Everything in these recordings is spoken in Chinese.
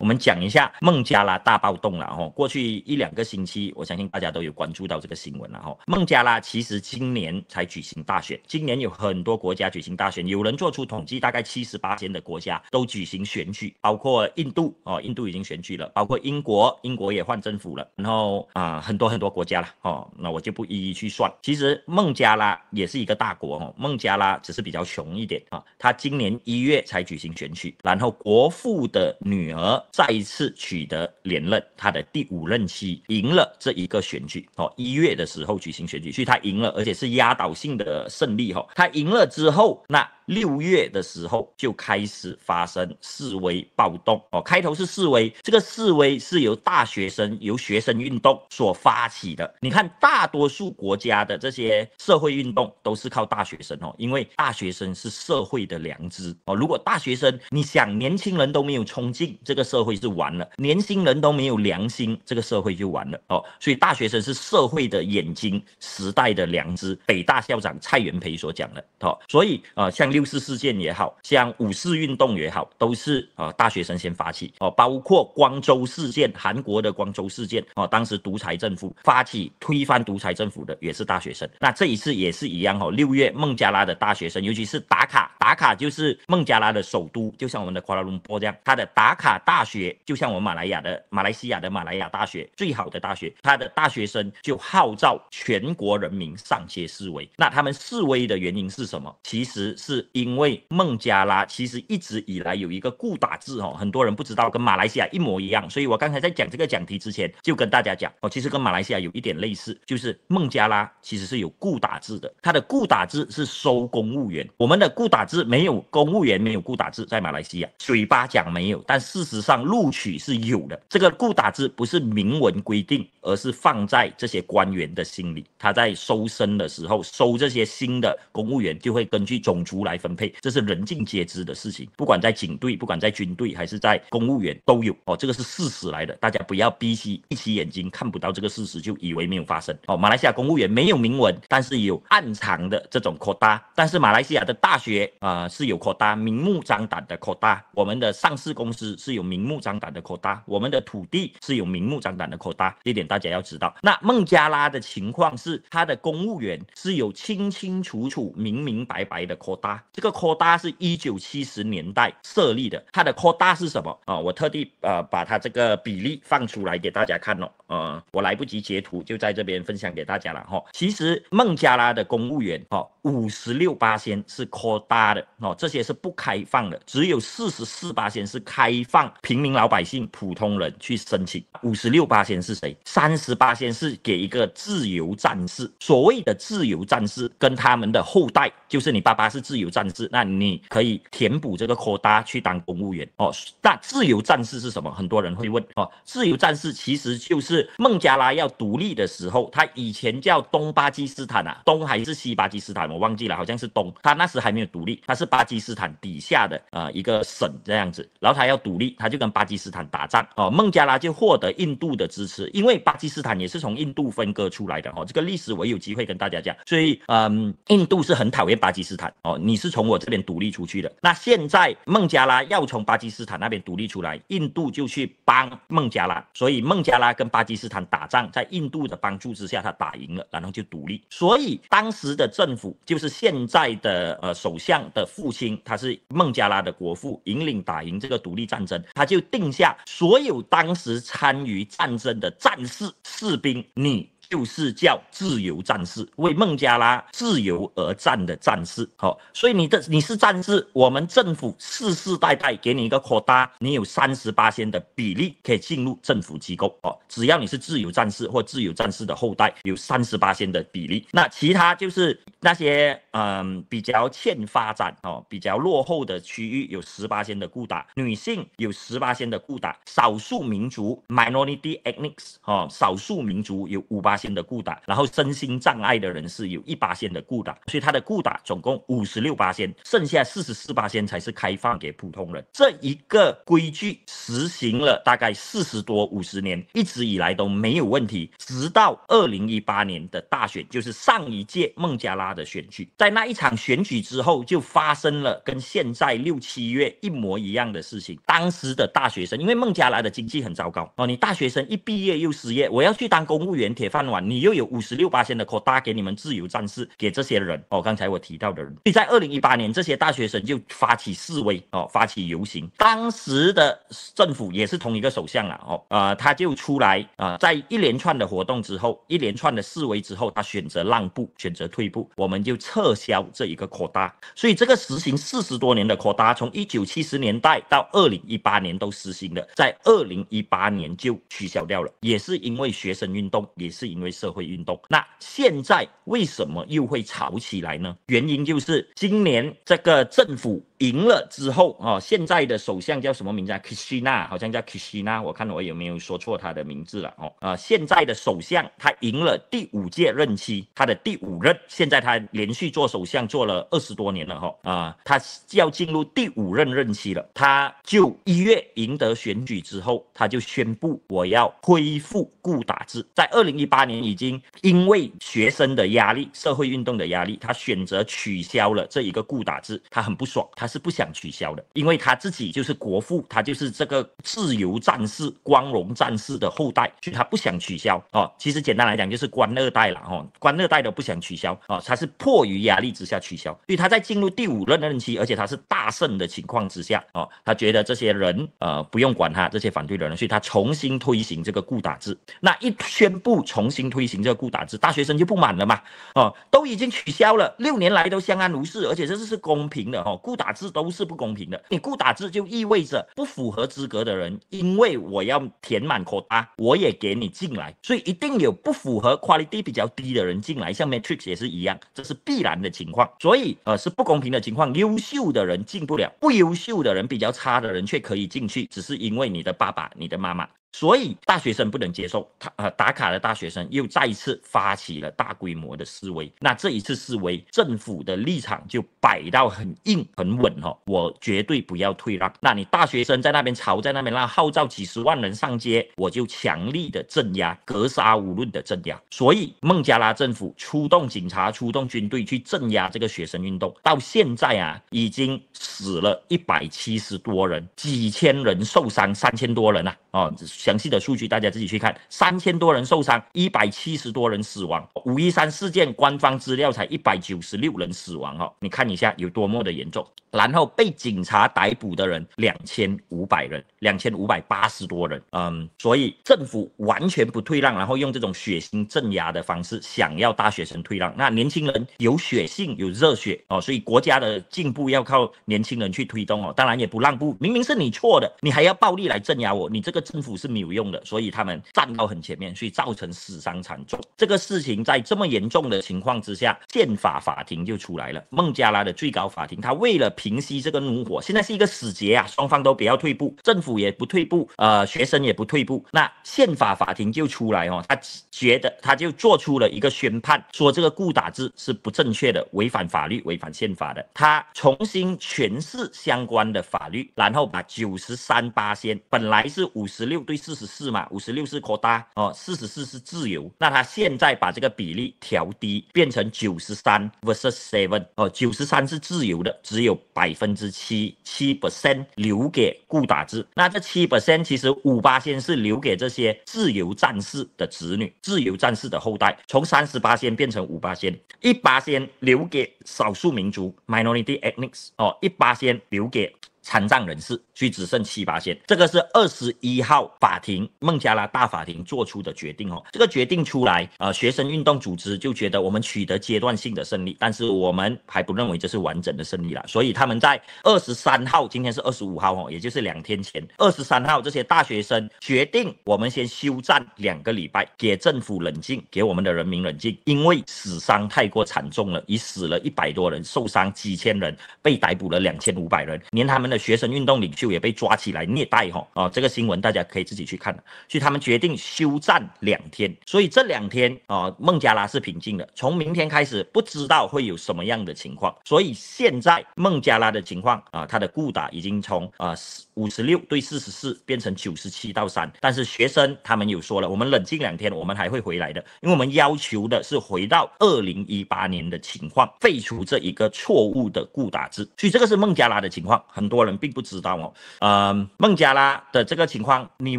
我们讲一下孟加拉大暴动了哈，过去一两个星期，我相信大家都有关注到这个新闻了哈。孟加拉其实今年才举行大选，今年有很多国家举行大选，有人做出统计，大概七十八间的国家都举行选举，包括印度哦，印度已经选举了，包括英国，英国也换政府了，然后啊，很多很多国家了哦，那我就不一一去算。其实孟加拉也是一个大国哦，孟加拉只是比较穷一点啊，他今年一月才举行选举，然后国父的女儿。再一次取得连任，他的第五任期赢了这一个选举哦，一月的时候举行选举，所以他赢了，而且是压倒性的胜利哈。他赢了之后，那。六月的时候就开始发生示威暴动哦，开头是示威，这个示威是由大学生、由学生运动所发起的。你看，大多数国家的这些社会运动都是靠大学生哦，因为大学生是社会的良知哦。如果大学生你想年轻人都没有冲劲，这个社会是完了；年轻人都没有良心，这个社会就完了哦。所以，大学生是社会的眼睛，时代的良知。北大校长蔡元培所讲的哦，所以啊，像六。六四事件也好，像五四运动也好，都是呃大学生先发起哦，包括光州事件，韩国的光州事件哦，当时独裁政府发起推翻独裁政府的也是大学生，那这一次也是一样哈，六月孟加拉的大学生，尤其是打卡。打卡就是孟加拉的首都，就像我们的 k 拉隆坡这样，它的打卡大学就像我们马来亚的马来西亚的马来亚大学最好的大学，它的大学生就号召全国人民上街示威。那他们示威的原因是什么？其实是因为孟加拉其实一直以来有一个固打制哦，很多人不知道跟马来西亚一模一样。所以我刚才在讲这个讲题之前就跟大家讲哦，其实跟马来西亚有一点类似，就是孟加拉其实是有固打制的，它的固打制是收公务员，我们的固打。是没有公务员没有雇打字在马来西亚嘴巴讲没有，但事实上录取是有的。这个雇打字不是明文规定，而是放在这些官员的心里。他在收生的时候收这些新的公务员，就会根据种族来分配，这是人尽皆知的事情。不管在警队，不管在军队，还是在公务员都有哦。这个是事实来的，大家不要闭起闭起眼睛看不到这个事实，就以为没有发生哦。马来西亚公务员没有明文，但是有暗藏的这种扩大。但是马来西亚的大学。啊，是有扩大，明目张胆的扩大。我们的上市公司是有明目张胆的扩大，我们的土地是有明目张胆的扩大，这点大家要知道。那孟加拉的情况是，他的公务员是有清清楚楚、明明白白的扩大。这个扩大是一九七十年代设立的，它的扩大是什么啊？我特地呃把它这个比例放出来给大家看哦，呃，我来不及截图，就在这边分享给大家了哈。其实孟加拉的公务员哦，五十六八仙是扩大。哦，这些是不开放的，只有四十四八仙是开放，平民老百姓、普通人去申请。五十六八仙是谁？三十八仙是给一个自由战士，所谓的自由战士跟他们的后代，就是你爸爸是自由战士，那你可以填补这个扩大去当公务员。哦，那自由战士是什么？很多人会问。哦，自由战士其实就是孟加拉要独立的时候，他以前叫东巴基斯坦啊，东还是西巴基斯坦我忘记了，好像是东，他那时还没有独立。它是巴基斯坦底下的呃一个省这样子，然后它要独立，它就跟巴基斯坦打仗哦。孟加拉就获得印度的支持，因为巴基斯坦也是从印度分割出来的哦。这个历史我有机会跟大家讲。所以嗯，印度是很讨厌巴基斯坦哦。你是从我这边独立出去的，那现在孟加拉要从巴基斯坦那边独立出来，印度就去帮孟加拉。所以孟加拉跟巴基斯坦打仗，在印度的帮助之下，他打赢了，然后就独立。所以当时的政府就是现在的呃首相。的父亲，他是孟加拉的国父，引领打赢这个独立战争，他就定下所有当时参与战争的战士士兵，你。就是叫自由战士，为孟加拉自由而战的战士。好，所以你的你是战士，我们政府世世代代给你一个扩大，你有三十八仙的比例可以进入政府机构。哦，只要你是自由战士或自由战士的后代，有三十八仙的比例。那其他就是那些嗯比较欠发展哦、比较落后的区域有十八仙的固打，女性有十八仙的固打，少数民族 （minority ethnic） s 哦，少数民族有五八。仙的固打，然后身心障碍的人士有一八仙的固打，所以他的固打总共五十六八仙，剩下四十四八仙才是开放给普通人。这一个规矩实行了大概四十多五十年，一直以来都没有问题，直到二零一八年的大选，就是上一届孟加拉的选举，在那一场选举之后，就发生了跟现在六七月一模一样的事情。当时的大学生，因为孟加拉的经济很糟糕哦，你大学生一毕业又失业，我要去当公务员铁饭。你又有五十六八千的扩大给你们自由战士，给这些人哦。刚才我提到的人，所以在二零一八年，这些大学生就发起示威哦，发起游行。当时的政府也是同一个首相了哦，呃，他就出来啊，在一连串的活动之后，一连串的示威之后，他选择让步，选择退步，我们就撤销这一个扩大。所以这个实行四十多年的扩大，从一九七十年代到二零一八年都实行的，在二零一八年就取消掉了，也是因为学生运动，也是。因为社会运动，那现在为什么又会吵起来呢？原因就是今年这个政府。赢了之后，哦，现在的首相叫什么名字啊？k i s h i n a 好像叫 Kishina，我看我有没有说错他的名字了？哦，啊，现在的首相他赢了第五届任期，他的第五任，现在他连续做首相做了二十多年了，哈，啊，他要进入第五任任期了，他就一月赢得选举之后，他就宣布我要恢复固打制。在二零一八年已经因为学生的压力、社会运动的压力，他选择取消了这一个固打制，他很不爽，他。是不想取消的，因为他自己就是国父，他就是这个自由战士、光荣战士的后代，所以他不想取消哦。其实简单来讲，就是官二代了哦，官二代都不想取消哦，他是迫于压力之下取消。所以他在进入第五任任期，而且他是大胜的情况之下哦，他觉得这些人呃不用管他这些反对的人，所以他重新推行这个顾打制。那一宣布重新推行这个顾打制，大学生就不满了嘛哦，都已经取消了六年来都相安无事，而且这是是公平的哦，顾打。是都是不公平的，你顾打字就意味着不符合资格的人，因为我要填满 quota，我也给你进来，所以一定有不符合 quality 比较低的人进来，像 matrix 也是一样，这是必然的情况，所以呃是不公平的情况，优秀的人进不了，不优秀的人比较差的人却可以进去，只是因为你的爸爸、你的妈妈。所以大学生不能接受，他呃打卡的大学生又再一次发起了大规模的示威。那这一次示威，政府的立场就摆到很硬很稳哦，我绝对不要退让。那你大学生在那边吵，在那边让号召几十万人上街，我就强力的镇压，格杀无论的镇压。所以孟加拉政府出动警察、出动军队去镇压这个学生运动，到现在啊，已经死了一百七十多人，几千人受伤，三千多人啊。哦，详细的数据大家自己去看，三千多人受伤，一百七十多人死亡。五一三事件官方资料才一百九十六人死亡哦，你看一下有多么的严重。然后被警察逮捕的人两千五百人，两千五百八十多人。嗯，所以政府完全不退让，然后用这种血腥镇压的方式，想要大学生退让。那年轻人有血性，有热血哦，所以国家的进步要靠年轻人去推动哦。当然也不让步，明明是你错的，你还要暴力来镇压我，你这个。政府是没有用的，所以他们站到很前面，所以造成死伤惨重。这个事情在这么严重的情况之下，宪法法庭就出来了。孟加拉的最高法庭，他为了平息这个怒火，现在是一个死结啊，双方都不要退步，政府也不退步，呃，学生也不退步。那宪法法庭就出来哦，他觉得他就做出了一个宣判，说这个顾打字是不正确的，违反法律、违反宪法的。他重新诠释相关的法律，然后把九十三八先本来是五。十六对四十四嘛，五十六是扩大哦，四十四是自由。那他现在把这个比例调低，变成九十三 versus seven。哦，九十三是自由的，只有百分之七七 percent 留给顾打字。那这七 percent 其实五八先是留给这些自由战士的子女、自由战士的后代，从三十八先变成五八仙，一八仙留给少数民族 minority ethnic 哦，一八仙留给。参战人士，所以只剩七八千。这个是二十一号法庭孟加拉大法庭做出的决定哦。这个决定出来，呃，学生运动组织就觉得我们取得阶段性的胜利，但是我们还不认为这是完整的胜利了。所以他们在二十三号，今天是二十五号哦，也就是两天前，二十三号这些大学生决定我们先休战两个礼拜，给政府冷静，给我们的人民冷静，因为死伤太过惨重了，已死了一百多人，受伤几千人，被逮捕了两千五百人，连他们。的学生运动领袖也被抓起来虐待哈啊，这个新闻大家可以自己去看。所以他们决定休战两天，所以这两天啊孟加拉是平静的。从明天开始不知道会有什么样的情况。所以现在孟加拉的情况啊，他的固打已经从啊五十六对四十四变成九十七到三，但是学生他们有说了，我们冷静两天，我们还会回来的，因为我们要求的是回到二零一八年的情况，废除这一个错误的固打制。所以这个是孟加拉的情况，很多人并不知道哦。呃，孟加拉的这个情况，你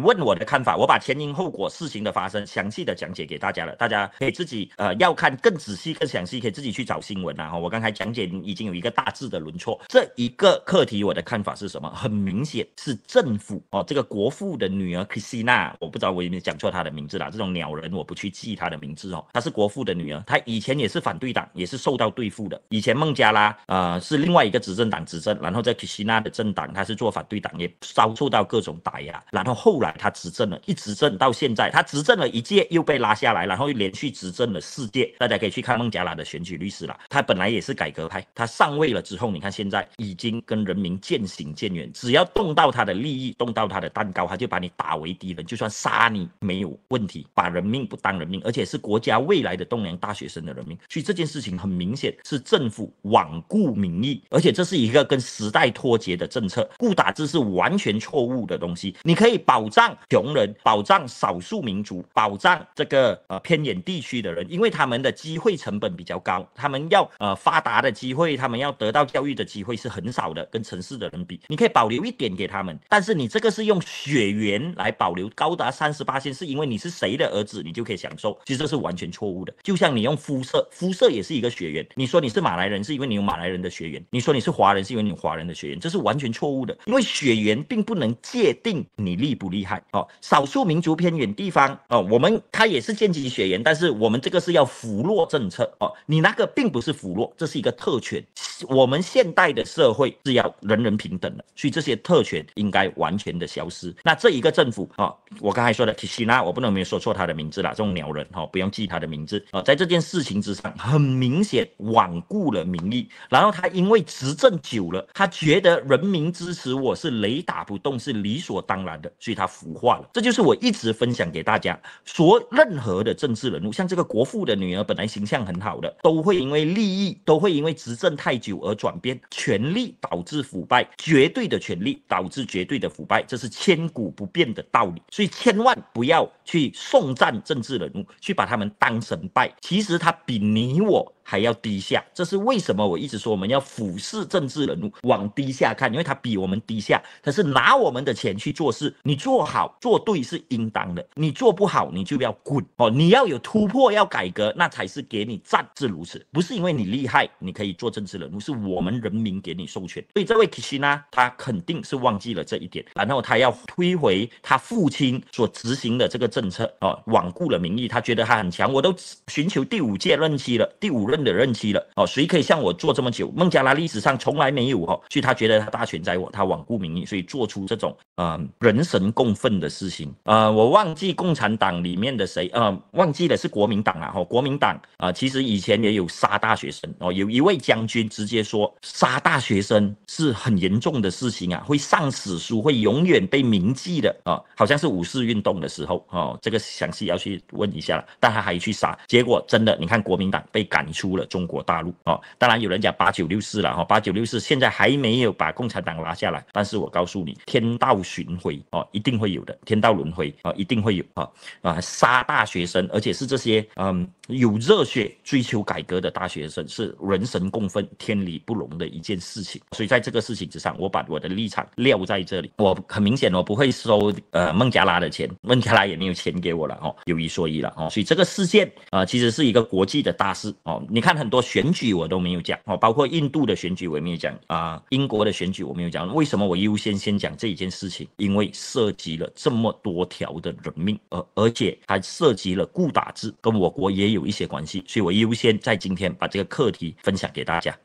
问我的看法，我把前因后果、事情的发生详细的讲解给大家了，大家可以自己呃要看更仔细、更详细，可以自己去找新闻啊。我刚才讲解已经有一个大致的轮廓，这一个课题我的看法是什么？很明显。是政府哦，这个国父的女儿 i n 娜，我不知道我有没有讲错她的名字啦。这种鸟人，我不去记她的名字哦。她是国父的女儿，她以前也是反对党，也是受到对付的。以前孟加拉呃是另外一个执政党执政，然后在 i n 娜的政党，她是做反对党，也遭受到各种打压。然后后来她执政了一执政到现在，她执政了一届又被拉下来，然后又连续执政了四届。大家可以去看孟加拉的选举律师了。她本来也是改革派，她上位了之后，你看现在已经跟人民渐行渐远，只要动荡。到他的利益，动到他的蛋糕，他就把你打为敌人，就算杀你没有问题，把人命不当人命，而且是国家未来的栋梁——大学生的人命。所以这件事情很明显是政府罔顾民意，而且这是一个跟时代脱节的政策。顾打字是完全错误的东西。你可以保障穷人，保障少数民族，保障这个呃偏远地区的人，因为他们的机会成本比较高，他们要呃发达的机会，他们要得到教育的机会是很少的，跟城市的人比。你可以保留一点点。给他们，但是你这个是用血缘来保留高达三十八线，是因为你是谁的儿子，你就可以享受。其实这是完全错误的，就像你用肤色，肤色也是一个血缘。你说你是马来人，是因为你有马来人的血缘；你说你是华人，是因为你有华人的血缘，这是完全错误的。因为血缘并不能界定你厉不厉害哦。少数民族偏远地方哦，我们他也是间接血缘，但是我们这个是要扶弱政策哦。你那个并不是扶弱，这是一个特权。我们现代的社会是要人人平等的，所以这些特权。应该完全的消失。那这一个政府啊，我刚才说的提希拉，我不能没有说错他的名字啦。这种鸟人哈，不用记他的名字啊。在这件事情之上，很明显罔顾了民意。然后他因为执政久了，他觉得人民支持我是雷打不动，是理所当然的，所以他腐化了。这就是我一直分享给大家说，任何的政治人物，像这个国父的女儿，本来形象很好的，都会因为利益，都会因为执政太久而转变。权力导致腐败，绝对的权力导。导致绝对的腐败，这是千古不变的道理。所以千万不要去送赞政治人物，去把他们当神拜。其实他比你我。还要低下，这是为什么？我一直说我们要俯视政治人物，往低下看，因为他比我们低下，他是拿我们的钱去做事。你做好做对是应当的，你做不好，你就要滚哦！你要有突破，要改革，那才是给你站至如此，不是因为你厉害，你可以做政治人物，是我们人民给你授权。所以这位 K n 呢，他肯定是忘记了这一点，然后他要推回他父亲所执行的这个政策哦，罔顾了民意，他觉得他很强，我都寻求第五届任期了，第五任。的任期了哦，谁可以像我做这么久？孟加拉历史上从来没有哈，所以他觉得他大权在握，他罔顾民意，所以做出这种啊人神共愤的事情。呃，我忘记共产党里面的谁呃，忘记了是国民党啊，哈，国民党啊，其实以前也有杀大学生哦，有一位将军直接说杀大学生是很严重的事情啊，会上史书，会永远被铭记的啊，好像是五四运动的时候哦，这个详细要去问一下了。但他还去杀，结果真的，你看国民党被赶出。除了中国大陆哦，当然有人讲八九六四了哈，八九六四现在还没有把共产党拉下来，但是我告诉你，天道循回哦，一定会有的，天道轮回啊，一定会有啊啊，杀大学生，而且是这些嗯。有热血追求改革的大学生是人神共愤、天理不容的一件事情，所以在这个事情之上，我把我的立场撂在这里。我很明显，我不会收呃孟加拉的钱，孟加拉也没有钱给我了哦。有一说一了哦，所以这个事件啊，其实是一个国际的大事哦。你看很多选举我都没有讲哦，包括印度的选举我也没有讲啊，英国的选举我没有讲。为什么我优先先讲这一件事情？因为涉及了这么多条的人命，而而且还涉及了顾打制，跟我国也有。有一些关系，所以我优先在今天把这个课题分享给大家。